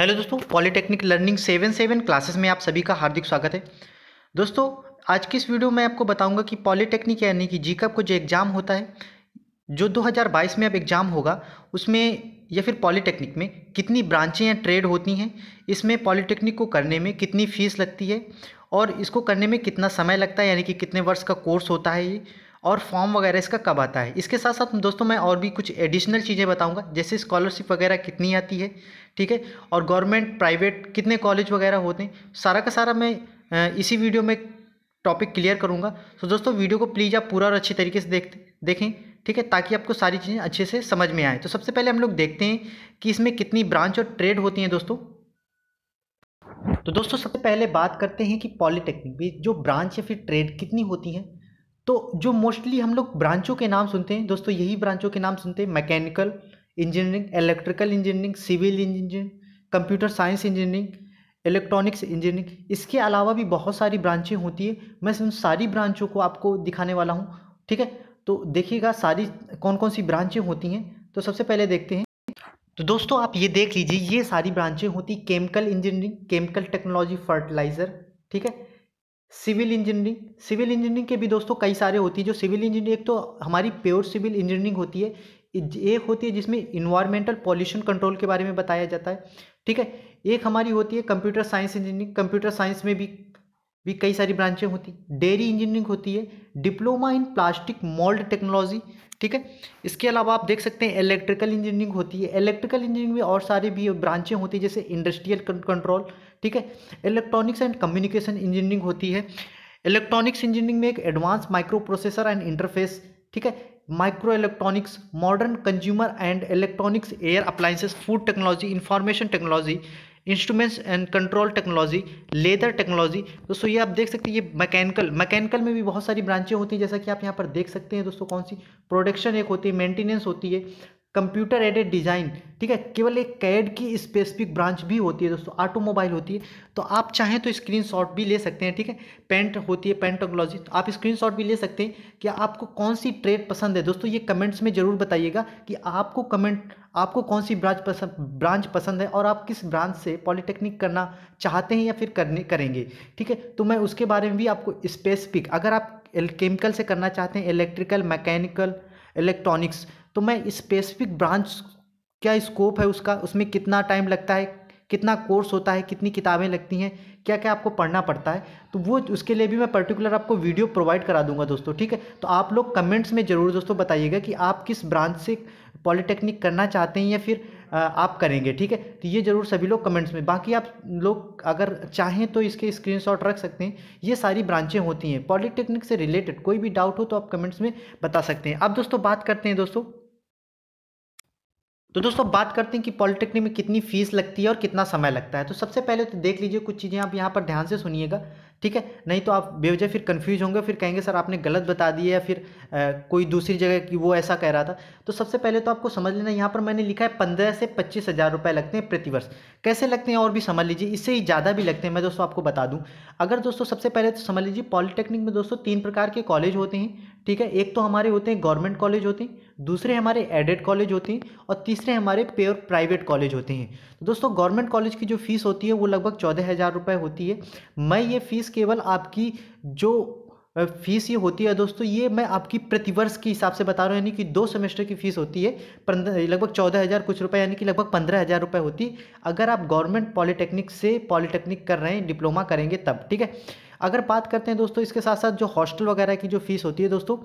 hello दोस्तों polytechnic learning seven seven classes में आप सभी का हार्दिक स्वागत है दोस्तों आज की इस वीडियो में आपको बताऊंगा कि पॉलिटेक्निक यानी कि जी को जो एग्ज़ाम होता है जो 2022 में अब एग्ज़ाम होगा उसमें या फिर पॉलिटेक्निक में कितनी ब्रांचें या ट्रेड होती हैं इसमें पॉलिटेक्निक को करने में कितनी फ़ीस लगती है और इसको करने में कितना समय लगता है यानी कि कितने वर्ष का कोर्स होता है ये और फॉर्म वगैरह इसका कब आता है इसके साथ साथ दोस्तों मैं और भी कुछ एडिशनल चीज़ें बताऊंगा जैसे स्कॉलरशिप वगैरह कितनी आती है ठीक है और गवर्नमेंट प्राइवेट कितने कॉलेज वगैरह होते हैं सारा का सारा मैं इसी वीडियो में टॉपिक क्लियर करूँगा तो दोस्तों वीडियो को प्लीज़ आप पूरा और अच्छी तरीके से देख देखें ठीक है ताकि आपको सारी चीज़ें अच्छे से समझ में आए तो सबसे पहले हम लोग देखते हैं कि इसमें कितनी ब्रांच और ट्रेड होती हैं दोस्तों तो दोस्तों सबसे पहले बात करते हैं कि पॉलीटेक्निक भी जो ब्रांच या फिर ट्रेड कितनी होती है तो जो मोस्टली हम लोग ब्रांचों के नाम सुनते हैं दोस्तों यही ब्रांचों के नाम सुनते हैं mechanical engineering electrical engineering civil engineering computer science engineering electronics engineering इसके अलावा भी बहुत सारी ब्रांचें होती है मैं उन सारी ब्रांचों को आपको दिखाने वाला हूँ ठीक है तो देखिएगा सारी कौन कौन सी ब्रांचें होती हैं तो सबसे पहले देखते हैं तो दोस्तों आप ये देख लीजिए ये सारी ब्रांचें होती chemical engineering chemical technology fertilizer ठीक है सिविल इंजीनियरिंग सिविल इंजीनियरिंग के भी दोस्तों कई सारे होती है जो सिविल इंजीनियरिंग एक तो हमारी प्योर सिविल इंजीनियरिंग होती है एक होती है जिसमें इन्वायरमेंटल पॉल्यूशन कंट्रोल के बारे में बताया जाता है ठीक है एक हमारी होती है computer science engineering computer science में भी भी कई सारी ब्रांचें होती डेयरी इंजीनियरिंग होती है diploma in plastic mould technology ठीक है इसके अलावा आप देख सकते हैं इलेक्ट्रिकल इंजीनियरिंग होती है इलेक्ट्रिकल इंजीनियरिंग में और सारे भी ब्रांचें होती है जैसे इंडस्ट्रियल कंट्रोल ठीक है इलेक्ट्रॉनिक्स एंड कम्युनिकेशन इंजीनियरिंग होती है इलेक्ट्रॉनिक्स इंजीनियरिंग में एक advance micro processor and interface ठीक है micro electronics modern consumer and electronics air appliances food technology information technology instruments and control technology leather technology दोस्तों ये आप देख सकते हैं ये मैकेनिकल मैकेनिकल में भी बहुत सारी ब्रांचें होती हैं जैसा कि आप यहाँ पर देख सकते हैं दोस्तों कौन सी प्रोडक्शन एक होती है मेंटेनेंस होती है कंप्यूटर एडेड डिज़ाइन ठीक है केवल एक कैड की स्पेसिफिक ब्रांच भी होती है दोस्तों ऑटोमोबाइल होती है तो आप चाहें तो स्क्रीनशॉट भी ले सकते हैं ठीक है पेंट होती है पेंटोलॉजी तो आप स्क्रीनशॉट भी ले सकते हैं कि आपको कौन सी ट्रेड पसंद है दोस्तों ये कमेंट्स में ज़रूर बताइएगा कि आपको कमेंट आपको कौन सी ब्रांच पसंद ब्रांच पसंद है और आप किस ब्रांच से पॉलिटेक्निक करना चाहते हैं या फिर करने करेंगे ठीक है तो मैं उसके बारे में भी आपको स्पेसिफिक अगर आप केमिकल से करना चाहते हैं इलेक्ट्रिकल मैकेनिकल इलेक्ट्रॉनिक्स तो मैं स्पेसिफिक ब्रांच क्या स्कोप है उसका उसमें कितना टाइम लगता है कितना कोर्स होता है कितनी किताबें लगती हैं क्या क्या आपको पढ़ना पड़ता है तो वो उसके लिए भी मैं पर्टिकुलर आपको वीडियो प्रोवाइड करा दूंगा दोस्तों ठीक है तो आप लोग कमेंट्स में ज़रूर दोस्तों बताइएगा कि आप किस ब्रांच से पॉलिटेक्निक करना चाहते हैं या फिर आप करेंगे ठीक है तो ये ज़रूर सभी लोग कमेंट्स में बाकी आप लोग अगर चाहें तो इसके स्क्रीन रख सकते हैं ये सारी ब्रांचें होती हैं पॉलिटेक्निक से रिलेटेड कोई भी डाउट हो तो आप कमेंट्स में बता सकते हैं अब दोस्तों बात करते हैं दोस्तों तो दोस्तों बात करते हैं कि पॉलिटेक्निक में कितनी फीस लगती है और कितना समय लगता है तो सबसे पहले तो देख लीजिए कुछ चीज़ें आप यहाँ पर ध्यान से सुनिएगा ठीक है नहीं तो आप बेवजह फिर कन्फ्यूज होंगे फिर कहेंगे सर आपने गलत बता दिया या फिर आ, कोई दूसरी जगह की वो ऐसा कह रहा था तो सबसे पहले तो आपको समझ लेना यहाँ पर मैंने लिखा है पंद्रह से पच्चीस हज़ार रुपये लगते हैं प्रतिवर्ष कैसे लगते हैं और भी समझ लीजिए इससे ही ज़्यादा भी लगते हैं मैं दोस्तों आपको बता दूँ अगर दोस्तों सबसे पहले तो समझ लीजिए पॉलिटेक्निक में दोस्तों तीन प्रकार के कॉलेज होते हैं ठीक है एक तो हमारे होते हैं गवर्नमेंट कॉलेज होते हैं दूसरे हमारे एडेड कॉलेज होते हैं और तीसरे हमारे प्योर प्राइवेट कॉलेज होते हैं तो दोस्तों गवर्नमेंट कॉलेज की जो फीस होती है वो लगभग चौदह हज़ार रुपये होती है मैं ये फ़ीस केवल आपकी जो फीस ये होती है दोस्तों ये मैं आपकी प्रतिवर्ष के हिसाब से बता रहा हूँ यानी कि दो सेमेस्टर की फ़ीस होती है लगभग चौदह हज़ार कुछ रुपए यानी कि लगभग पंद्रह हज़ार रुपये होती है अगर आप गवर्नमेंट पॉलिटेक्निक से पॉलिटेक्निक कर रहे हैं डिप्लोमा करेंगे तब ठीक है अगर बात करते हैं दोस्तों इसके साथ साथ जो हॉस्टल वगैरह की जो फ़ीस होती है दोस्तों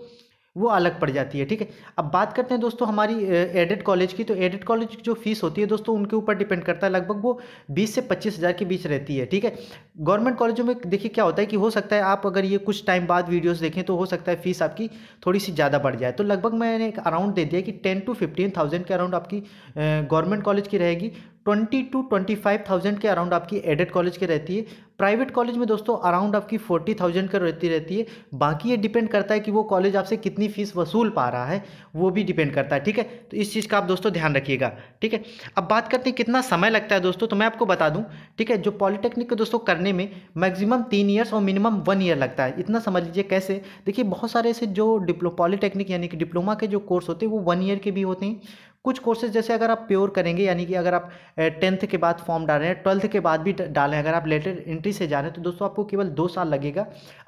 वो अलग पड़ जाती है ठीक है अब बात करते हैं दोस्तों हमारी एडेड कॉलेज की तो एडेड कॉलेज की जो फीस होती है दोस्तों उनके ऊपर डिपेंड करता है लगभग वो बीस से पच्चीस हज़ार के बीच रहती है ठीक है गवर्नमेंट कॉलेजों में देखिए क्या होता है कि हो सकता है आप अगर ये कुछ टाइम बाद वीडियोस देखें तो हो सकता है फीस आपकी थोड़ी सी ज़्यादा बढ़ जाए तो लगभग मैंने एक अराउंड दे दिया कि टेन टू फिफ्टीन थाउजेंड के अराउंड आपकी गवर्नमेंट कॉलेज की रहेगी twenty to twenty five thousand के अराउंड आपकी एडेड कॉलेज के रहती है प्राइवेट कॉलेज में दोस्तों अराउंड आपकी फोर्टी थाउजेंड का रहती रहती है बाकी ये डिपेंड करता है कि वो कॉलेज आपसे कितनी फीस वसूल पा रहा है वो भी डिपेंड करता है ठीक है तो इस चीज़ का आप दोस्तों ध्यान रखिएगा ठीक है अब बात करते हैं कितना समय लगता है दोस्तों तो मैं आपको बता दूँ ठीक है जो पॉलिटेक्निक को दोस्तों करने में मैक्सिमम तीन ईयर्स और मिनिमम वन ईयर लगता है इतना समझ लीजिए कैसे देखिए बहुत सारे ऐसे जो डिप्लो पॉलीटेक्निक यानी कि डिप्लोमा के जो कोर्स होते हैं वो वन ईयर के भी होते हैं कुछ कोर्सेज जैसे अगर आप प्योर करेंगे यानी कि अगर आप टेंथ के बाद फॉर्म डाल रहे हैं ट्वेल्थ के बाद भी डालें अगर आप लेटर एंट्री से जा रहे हैं तो दोस्तों आपको केवल दो साल लगेगा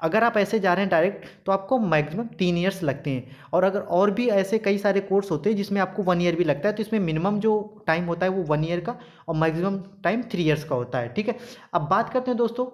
अगर आप ऐसे जा रहे हैं डायरेक्ट तो आपको मैक्सिमम तीन ईयर्स लगते हैं और अगर और भी ऐसे कई सारे कोर्स होते हैं जिसमें आपको वन ईयर भी लगता है तो इसमें मिनिमम जो टाइम होता है वो वन ईयर का और मैक्सिमम टाइम थ्री ईयर्स का होता है ठीक है अब बात करते हैं दोस्तों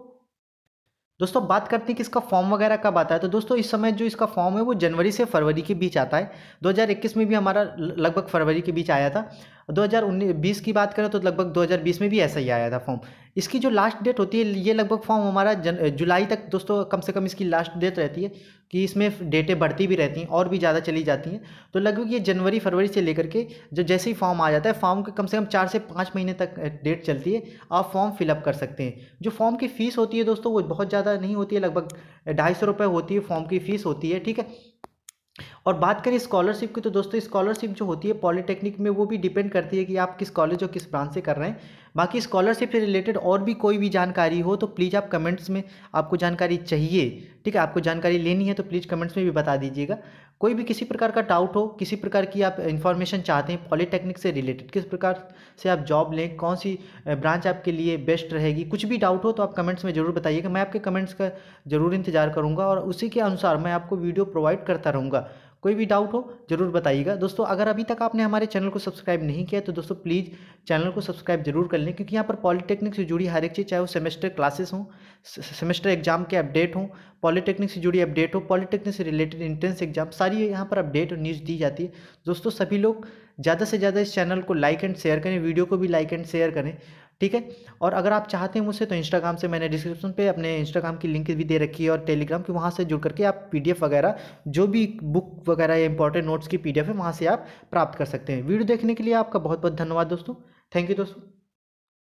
दोस्तों बात करते हैं कि इसका फॉर्म वगैरह कब आता है तो दोस्तों इस समय जो इसका फॉर्म है वो जनवरी से फरवरी के बीच आता है 2021 में भी हमारा लगभग फरवरी के बीच आया था 2019 की बात करें तो लगभग 2020 में भी ऐसा ही आया था फॉर्म इसकी जो लास्ट डेट होती है ये लगभग फॉर्म हमारा जुलाई तक दोस्तों कम से कम इसकी लास्ट डेट रहती है कि इसमें डेटें बढ़ती भी रहती हैं और भी ज़्यादा चली जाती हैं तो लगभग ये जनवरी फरवरी से लेकर के जो जैसे ही फॉर्म आ जाता है फॉर्म के कम से कम चार से पाँच महीने तक डेट चलती है आप फॉर्म फिलअप कर सकते हैं जो फॉर्म की फ़ीस होती है दोस्तों वो बहुत ज़्यादा नहीं होती है लगभग ढाई सौ होती है फॉर्म की फ़ीस होती है ठीक है और बात करें स्कॉलरशिप की तो दोस्तों स्कॉलरशिप जो होती है पॉलीटेक्निक में वो भी डिपेंड करती है कि आप किस कॉलेज और किस ब्रांच से कर रहे हैं बाकी स्कॉलरशिप से रिलेटेड और भी कोई भी जानकारी हो तो प्लीज़ आप कमेंट्स में आपको जानकारी चाहिए ठीक है आपको जानकारी लेनी है तो प्लीज़ कमेंट्स में भी बता दीजिएगा कोई भी किसी प्रकार का डाउट हो किसी प्रकार की आप इन्फॉर्मेशन चाहते हैं पॉलीटेक्निक से रिलेटेड किस प्रकार से आप जॉब लें कौन सी ब्रांच आपके लिए बेस्ट रहेगी कुछ भी डाउट हो तो आप कमेंट्स में ज़रूर बताइएगा मैं आपके कमेंट्स का ज़रूर इंतजार करूँगा और उसी के अनुसार मैं आपको वीडियो प्रोवाइड करता रहूँगा कोई भी डाउट हो ज़रूर बताइएगा दोस्तों अगर अभी तक आपने हमारे चैनल को सब्सक्राइब नहीं किया तो दोस्तों प्लीज़ चैनल को सब्सक्राइब जरूर कर लें क्योंकि यहाँ पर पॉलिटेक्निक से जुड़ी हर एक चीज़ चाहे वो सेमेस्टर क्लासेस हों सेमेस्टर एग्जाम के अपडेट हों पॉलिटेक्निक से जुड़ी अपडेट हो पॉलिटेक्निक से रिलेटेड इंट्रेंस एग्जाम सारी यहाँ पर अपडेट और न्यूज़ दी जाती है दोस्तों सभी लोग ज़्यादा से ज़्यादा इस चैनल को लाइक एंड शेयर करें वीडियो को भी लाइक एंड शेयर करें ठीक है और अगर आप चाहते हैं मुझसे तो इंस्टाग्राम से मैंने डिस्क्रिप्शन पे अपने इंस्टाग्राम की लिंक भी दे रखी है और टेलीग्राम की वहाँ से जुड़ करके आप पीडीएफ वगैरह जो भी बुक वगैरह या इंपॉर्टेंट नोट्स की पीडीएफ है वहाँ से आप प्राप्त कर सकते हैं वीडियो देखने के लिए आपका बहुत बहुत धन्यवाद दोस्तों थैंक यू दोस्तों